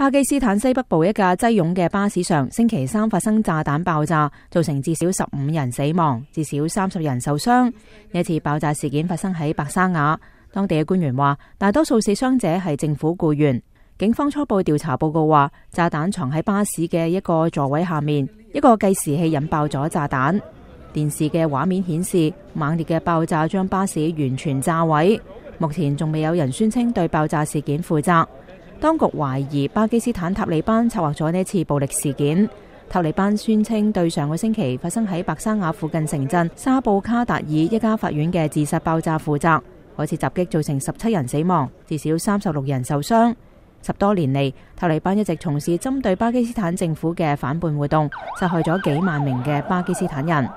巴基斯坦西北部一架挤拥嘅巴士上，星期三发生炸弹爆炸，造成至少十五人死亡，至少三十人受伤。呢次爆炸事件发生喺白沙瓦，当地嘅官员话，大多数死伤者系政府雇员。警方初步调查报告话，炸弹藏喺巴士嘅一个座位下面，一个计时器引爆咗炸弹。电视嘅画面显示，猛烈嘅爆炸将巴士完全炸毁。目前仲未有人宣称对爆炸事件负责。當局懷疑巴基斯坦塔利班策劃咗呢次暴力事件。塔利班宣稱對上個星期發生喺白沙瓦附近城鎮沙布卡達爾一家法院嘅自殺爆炸負責。嗰次襲擊造成十七人死亡，至少三十六人受傷。十多年嚟，塔利班一直從事針對巴基斯坦政府嘅反叛活動，殺害咗幾萬名嘅巴基斯坦人。